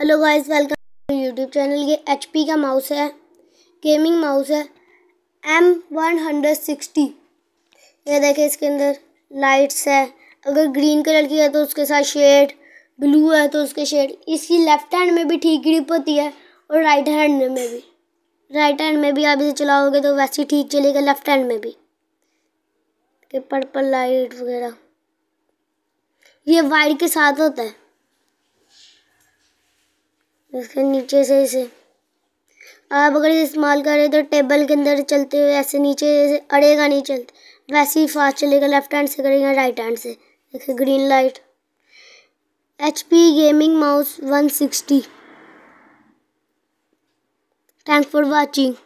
hello guys welcome to YouTube channel ये H P का mouse है गेमिंग माउस है एम वन हंड्रेड सिक्सटी ये देखें इसके अंदर लाइट्स है अगर ग्रीन कलर की है तो उसके साथ शेड ब्लू है तो उसके शेड इसकी लेफ़्ट हैंड में भी ठीक ग्रिप होती है और राइट हैंड में भी राइट हैंड में भी आप इसे चलाओगे तो वैसे ही ठीक चलेगा लेफ़्ट हैंड में भी पर्पल लाइट वगैरह ये वाइट के साथ होता है इसके नीचे से इसे आप अगर इस्तेमाल करें तो टेबल के अंदर चलते हुए ऐसे नीचे अड़ेगा नहीं चलते वैसे ही फास्ट चलेगा लेफ्ट हैंड से करेगा राइट हैंड से देखिए green light H P gaming mouse one sixty thanks for watching